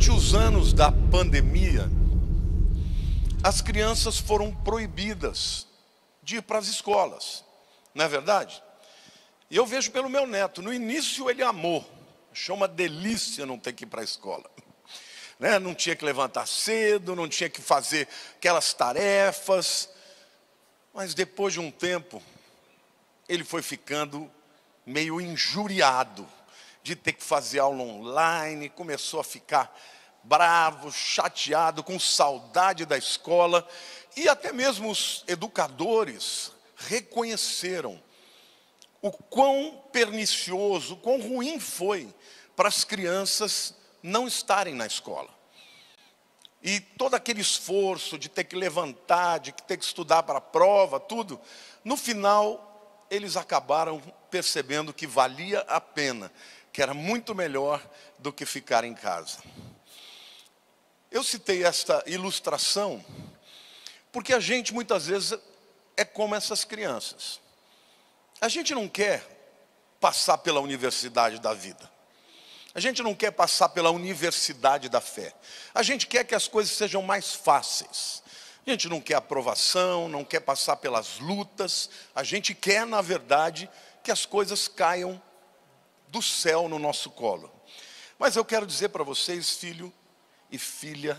Durante os anos da pandemia, as crianças foram proibidas de ir para as escolas, não é verdade? E eu vejo pelo meu neto, no início ele amou, achou uma delícia não ter que ir para a escola. Né? Não tinha que levantar cedo, não tinha que fazer aquelas tarefas. Mas depois de um tempo, ele foi ficando meio injuriado de ter que fazer aula online, começou a ficar bravo, chateado, com saudade da escola, e até mesmo os educadores reconheceram o quão pernicioso, o quão ruim foi para as crianças não estarem na escola. E todo aquele esforço de ter que levantar, de ter que estudar para a prova, tudo, no final eles acabaram percebendo que valia a pena, que era muito melhor do que ficar em casa. Eu citei esta ilustração porque a gente muitas vezes é como essas crianças. A gente não quer passar pela universidade da vida. A gente não quer passar pela universidade da fé. A gente quer que as coisas sejam mais fáceis. A gente não quer aprovação, não quer passar pelas lutas. A gente quer, na verdade, que as coisas caiam do céu no nosso colo. Mas eu quero dizer para vocês, filho e filha,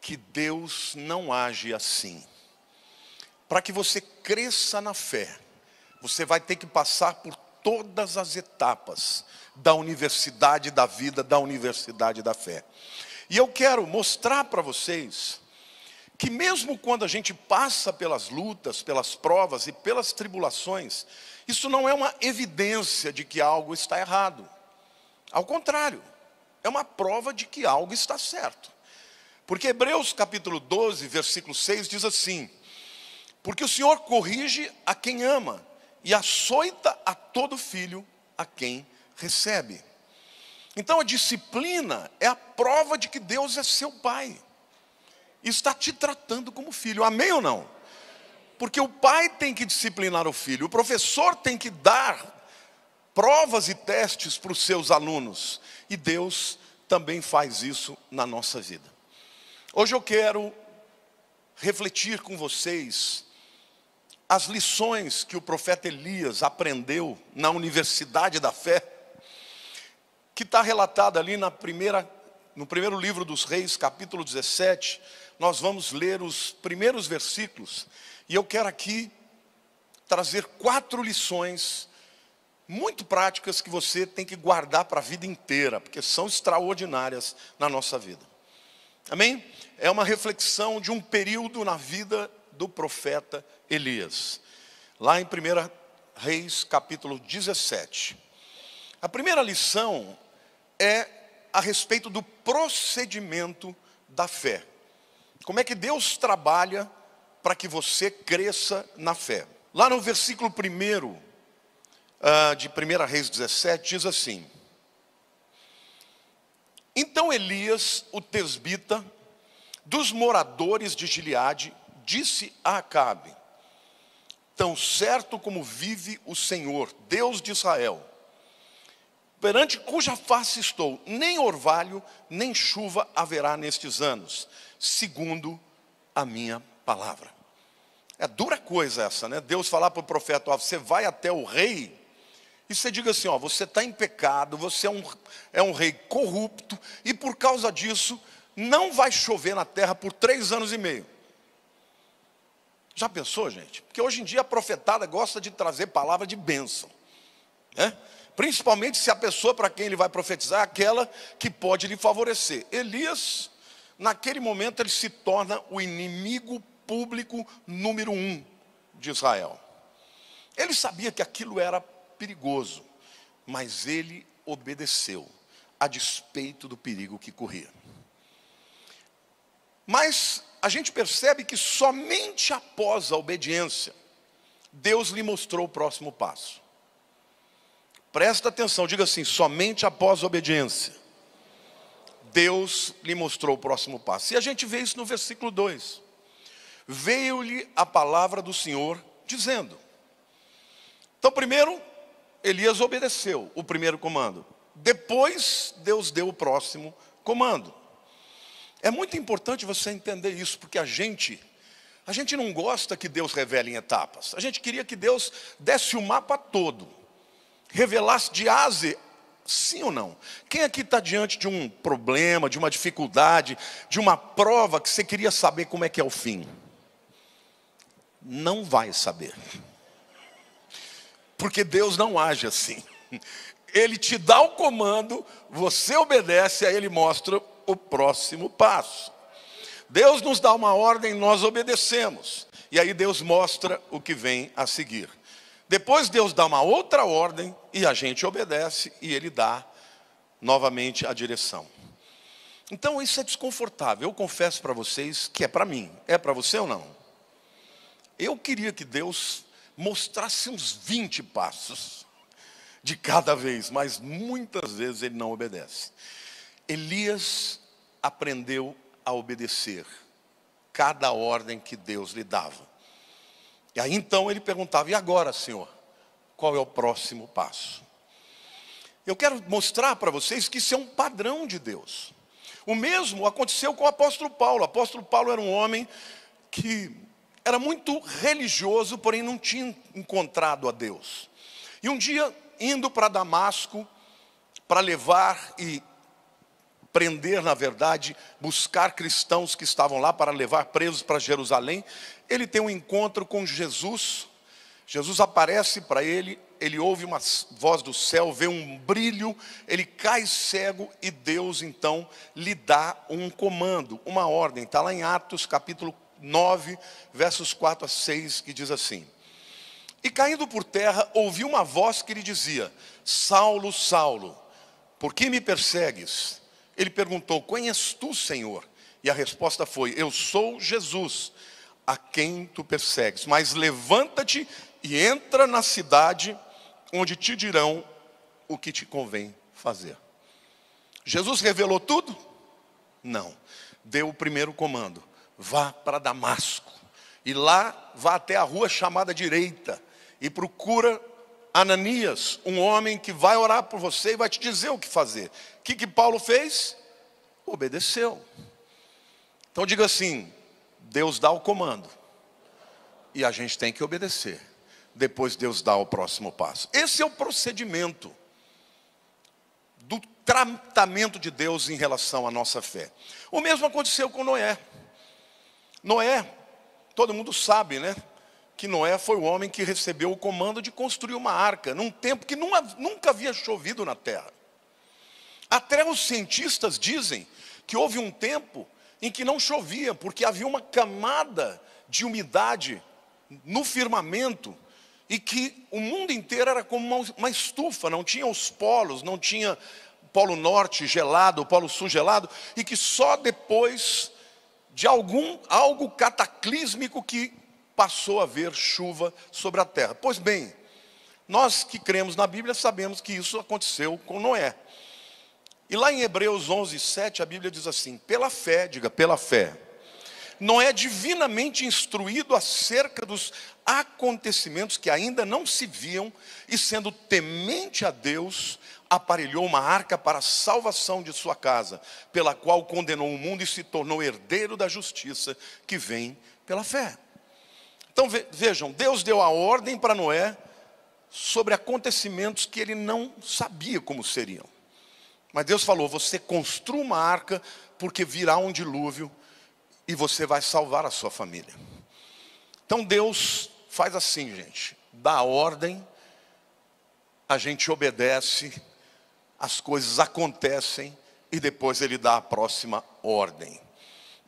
que Deus não age assim. Para que você cresça na fé, você vai ter que passar por todas as etapas da universidade da vida, da universidade da fé. E eu quero mostrar para vocês que, mesmo quando a gente passa pelas lutas, pelas provas e pelas tribulações, isso não é uma evidência de que algo está errado. Ao contrário, é uma prova de que algo está certo. Porque Hebreus capítulo 12, versículo 6 diz assim: Porque o Senhor corrige a quem ama e açoita a todo filho a quem recebe. Então a disciplina é a prova de que Deus é seu pai. E está te tratando como filho. Amém ou não? porque o pai tem que disciplinar o filho, o professor tem que dar provas e testes para os seus alunos, e Deus também faz isso na nossa vida. Hoje eu quero refletir com vocês as lições que o profeta Elias aprendeu na universidade da fé, que está relatada ali na primeira, no primeiro livro dos Reis, capítulo 17. Nós vamos ler os primeiros versículos e eu quero aqui trazer quatro lições muito práticas que você tem que guardar para a vida inteira, porque são extraordinárias na nossa vida. Amém? É uma reflexão de um período na vida do profeta Elias. Lá em 1 Reis, capítulo 17. A primeira lição é a respeito do procedimento da fé. Como é que Deus trabalha para que você cresça na fé. Lá no versículo 1 uh, ah, de 1 Reis 17, diz assim: Então Elias, o tesbita, dos moradores de Gileade, disse a Acabe: Tão certo como vive o Senhor, Deus de Israel, perante cuja face estou, nem orvalho, nem chuva haverá nestes anos, segundo a minha palavra. É dura coisa essa, né? Deus falar para o profeta: ó, você vai até o rei, e você diga assim: ó, você está em pecado, você é um, é um rei corrupto, e por causa disso, não vai chover na terra por três anos e meio. Já pensou, gente? Porque hoje em dia a profetada gosta de trazer palavra de bênção, né? Principalmente se a pessoa para quem ele vai profetizar é aquela que pode lhe favorecer. Elias, naquele momento, ele se torna o inimigo público número um de Israel. Ele sabia que aquilo era perigoso, mas ele obedeceu, a despeito do perigo que corria. Mas a gente percebe que somente após a obediência, Deus lhe mostrou o próximo passo. Presta atenção, diga assim: somente após a obediência, Deus lhe mostrou o próximo passo. E a gente vê isso no versículo 2 veio-lhe a palavra do Senhor dizendo. Então, primeiro, Elias obedeceu o primeiro comando. Depois, Deus deu o próximo comando. É muito importante você entender isso, porque a gente a gente não gosta que Deus revele em etapas. A gente queria que Deus desse o mapa todo, revelasse de aze, sim ou não. Quem aqui está diante de um problema, de uma dificuldade, de uma prova que você queria saber como é que é o fim? não vai saber. Porque Deus não age assim. Ele te dá o comando, você obedece, aí ele mostra o próximo passo. Deus nos dá uma ordem, nós obedecemos. E aí Deus mostra o que vem a seguir. Depois Deus dá uma outra ordem e a gente obedece e ele dá novamente a direção. Então isso é desconfortável. Eu confesso para vocês que é para mim. É para você ou não? Eu queria que Deus mostrasse uns 20 passos de cada vez, mas muitas vezes ele não obedece. Elias aprendeu a obedecer cada ordem que Deus lhe dava. E aí então ele perguntava: "E agora, Senhor, qual é o próximo passo?" Eu quero mostrar para vocês que isso é um padrão de Deus. O mesmo aconteceu com o apóstolo Paulo. O apóstolo Paulo era um homem que era muito religioso, porém não tinha encontrado a Deus. E um dia, indo para Damasco, para levar e prender, na verdade, buscar cristãos que estavam lá para levar presos para Jerusalém, ele tem um encontro com Jesus. Jesus aparece para ele, ele ouve uma voz do céu, vê um brilho, ele cai cego e Deus então lhe dá um comando, uma ordem. Está lá em Atos capítulo 9, versos 4 a 6, que diz assim: E caindo por terra, ouvi uma voz que lhe dizia: Saulo, Saulo, por que me persegues? Ele perguntou: quem és tu, Senhor? E a resposta foi: Eu sou Jesus, a quem tu persegues. Mas levanta-te e entra na cidade, onde te dirão o que te convém fazer. Jesus revelou tudo? Não. Deu o primeiro comando vá para Damasco, e lá vá até a rua chamada direita, e procura Ananias, um homem que vai orar por você e vai te dizer o que fazer. O que, que Paulo fez? Obedeceu. Então diga assim: Deus dá o comando, e a gente tem que obedecer. Depois Deus dá o próximo passo. Esse é o procedimento do tratamento de Deus em relação à nossa fé. O mesmo aconteceu com Noé. Noé, todo mundo sabe, né? Que Noé foi o homem que recebeu o comando de construir uma arca, num tempo que nunca havia chovido na terra. Até os cientistas dizem que houve um tempo em que não chovia, porque havia uma camada de umidade no firmamento e que o mundo inteiro era como uma estufa, não tinha os polos, não tinha polo norte gelado, polo sul gelado, e que só depois de algum algo cataclísmico que passou a haver chuva sobre a terra. Pois bem, nós que cremos na Bíblia sabemos que isso aconteceu com Noé. E lá em Hebreus 11, 7, a Bíblia diz assim: pela fé, diga, pela fé, Noé divinamente instruído acerca dos acontecimentos que ainda não se viam, e sendo temente a Deus, aparelhou uma arca para a salvação de sua casa, pela qual condenou o mundo e se tornou herdeiro da justiça que vem pela fé. Então vejam, Deus deu a ordem para Noé sobre acontecimentos que ele não sabia como seriam. Mas Deus falou: você construa uma arca, porque virá um dilúvio e você vai salvar a sua família. Então Deus faz assim, gente, dá a ordem, a gente obedece, as coisas acontecem e depois ele dá a próxima ordem.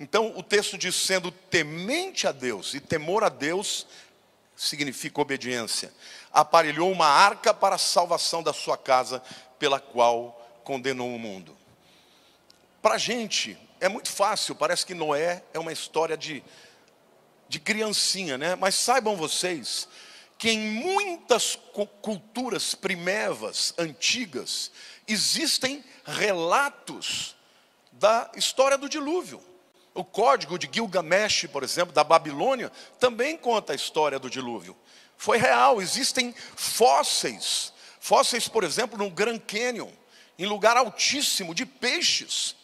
Então, o texto diz: sendo temente a Deus, e temor a Deus significa obediência, aparelhou uma arca para a salvação da sua casa, pela qual condenou o mundo. Para a gente, é muito fácil, parece que Noé é uma história de, de criancinha, né? Mas saibam vocês que em muitas culturas primevas, antigas, existem relatos da história do dilúvio. O código de Gilgamesh, por exemplo, da Babilônia, também conta a história do dilúvio. Foi real, existem fósseis. Fósseis, por exemplo, no Grand Canyon, em lugar altíssimo, de peixes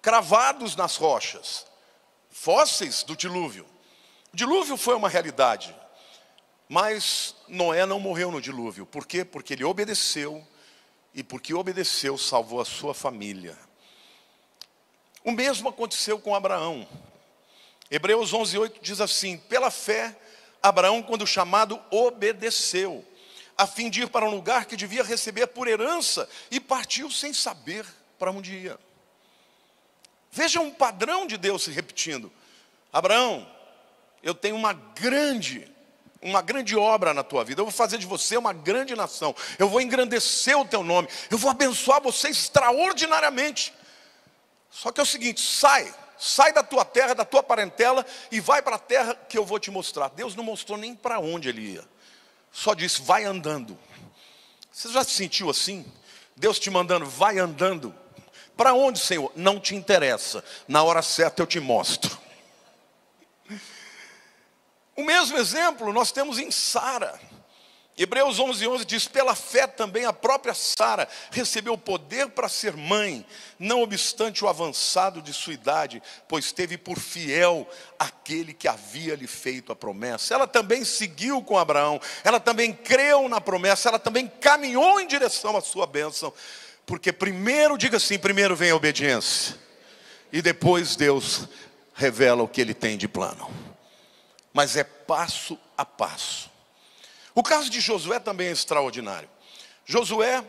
cravados nas rochas. Fósseis do dilúvio. O dilúvio foi uma realidade. Mas Noé não morreu no dilúvio. Por quê? Porque ele obedeceu e porque obedeceu salvou a sua família. O mesmo aconteceu com Abraão. Hebreus 11:8 diz assim: "Pela fé, Abraão, quando chamado, obedeceu, a fim de ir para um lugar que devia receber por herança, e partiu sem saber para onde um ia." Veja um padrão de Deus se repetindo. Abraão, eu tenho uma grande uma grande obra na tua vida, eu vou fazer de você uma grande nação, eu vou engrandecer o teu nome, eu vou abençoar você extraordinariamente. Só que é o seguinte: sai, sai da tua terra, da tua parentela e vai para a terra que eu vou te mostrar. Deus não mostrou nem para onde ele ia, só disse: vai andando. Você já se sentiu assim? Deus te mandando, vai andando. Para onde, Senhor? Não te interessa. Na hora certa eu te mostro. O mesmo exemplo nós temos em Sara. Hebreus 11, 11 diz: Pela fé também a própria Sara recebeu o poder para ser mãe, não obstante o avançado de sua idade, pois teve por fiel aquele que havia lhe feito a promessa. Ela também seguiu com Abraão, ela também creu na promessa, ela também caminhou em direção à sua bênção, porque primeiro, diga assim: primeiro vem a obediência, e depois Deus revela o que ele tem de plano mas é passo a passo. O caso de Josué também é extraordinário. Josué,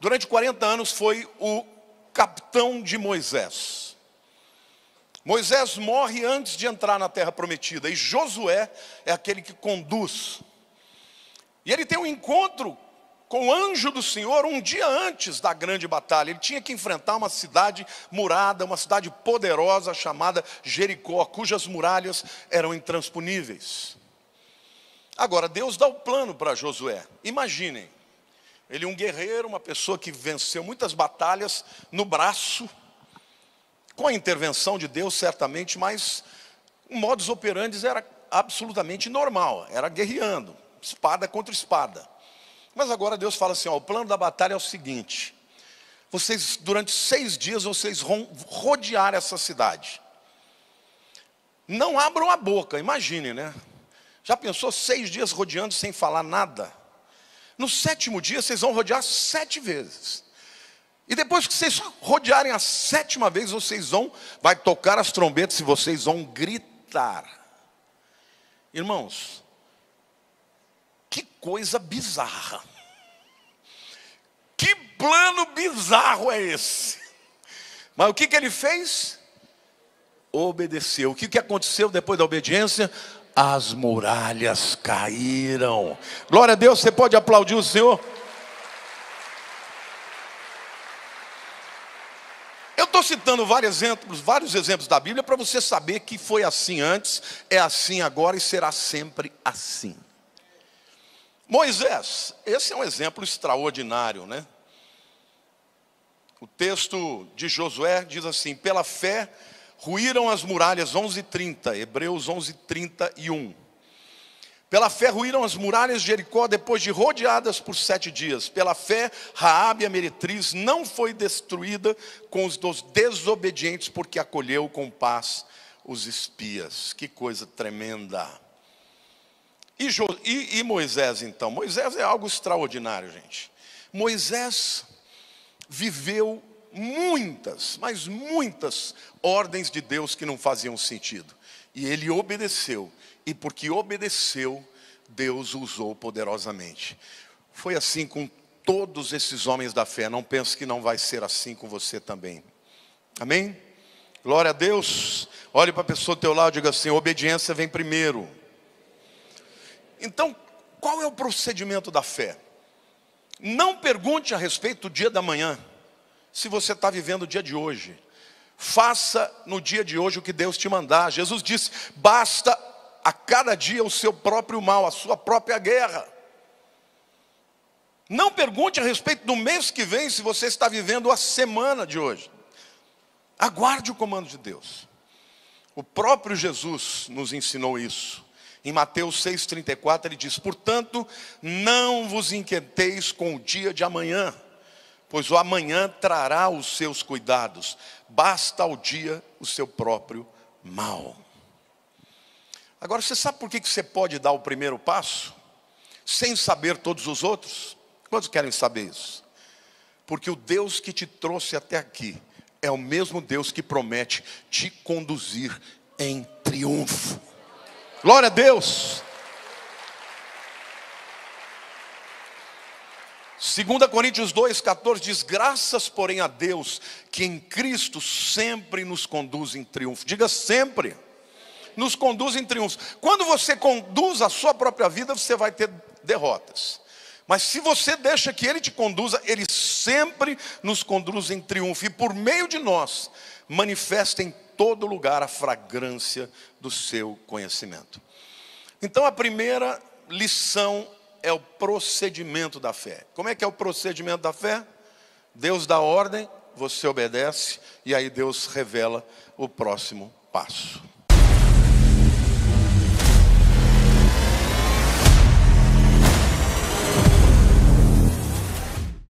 durante 40 anos, foi o capitão de Moisés. Moisés morre antes de entrar na terra prometida, e Josué é aquele que conduz. E ele tem um encontro com o anjo do Senhor um dia antes da grande batalha. Ele tinha que enfrentar uma cidade murada, uma cidade poderosa chamada Jericó, cujas muralhas eram intransponíveis. Agora, Deus dá o plano para Josué. Imaginem, ele é um guerreiro, uma pessoa que venceu muitas batalhas no braço, com a intervenção de Deus, certamente, mas o modus operandi era absolutamente normal, era guerreando, espada contra espada. Mas agora Deus fala assim: ó, o plano da batalha é o seguinte: vocês, durante seis dias, vocês vão rodear essa cidade. Não abram a boca, imagine, né? Já pensou seis dias rodeando sem falar nada? No sétimo dia, vocês vão rodear sete vezes. E depois que vocês rodearem a sétima vez, vocês vão, vai tocar as trombetas e vocês vão gritar. Irmãos, que coisa bizarra plano bizarro é esse? Mas o que, que ele fez? Obedeceu. O que, que aconteceu depois da obediência? As muralhas caíram. Glória a Deus, você pode aplaudir o Senhor? Eu estou citando vários exemplos, vários exemplos da Bíblia para você saber que foi assim antes, é assim agora e será sempre assim. Moisés, esse é um exemplo extraordinário, né? O texto de Josué diz assim: pela fé ruíram as muralhas, 11:30, Hebreus 31. Pela fé ruíram as muralhas de Jericó depois de rodeadas por sete dias. Pela fé, Raabe, a meretriz, não foi destruída com os dos desobedientes, porque acolheu com paz os espias. Que coisa tremenda. E, jo, e, e Moisés, então? Moisés é algo extraordinário, gente. Moisés viveu muitas, mas muitas ordens de Deus que não faziam sentido. E ele obedeceu, e porque obedeceu, Deus o usou poderosamente. Foi assim com todos esses homens da fé, não pense que não vai ser assim com você também. Amém? Glória a Deus. Olhe para a pessoa do teu lado e diga assim: obediência vem primeiro. Então, qual é o procedimento da fé? Não pergunte a respeito do dia da manhã, se você está vivendo o dia de hoje. Faça no dia de hoje o que Deus te mandar. Jesus disse: basta a cada dia o seu próprio mal, a sua própria guerra. Não pergunte a respeito do mês que vem se você está vivendo a semana de hoje. Aguarde o comando de Deus. O próprio Jesus nos ensinou isso. Em Mateus 6,34 ele diz: Portanto, não vos inquieteis com o dia de amanhã, pois o amanhã trará os seus cuidados, basta ao dia o seu próprio mal. Agora, você sabe por que você pode dar o primeiro passo, sem saber todos os outros? Quantos querem saber isso? Porque o Deus que te trouxe até aqui é o mesmo Deus que promete te conduzir em triunfo. Glória a Deus. 2 Coríntios 2,14 diz: Graças, porém, a Deus, que em Cristo sempre nos conduz em triunfo. Diga sempre, nos conduz em triunfo. Quando você conduz a sua própria vida, você vai ter derrotas. Mas se você deixa que Ele te conduza, Ele sempre nos conduz em triunfo. E por meio de nós, manifesta em todo lugar a fragrância do seu conhecimento. Então, a primeira lição é o procedimento da fé. Como é que é o procedimento da fé? Deus dá ordem, você obedece, e aí Deus revela o próximo passo.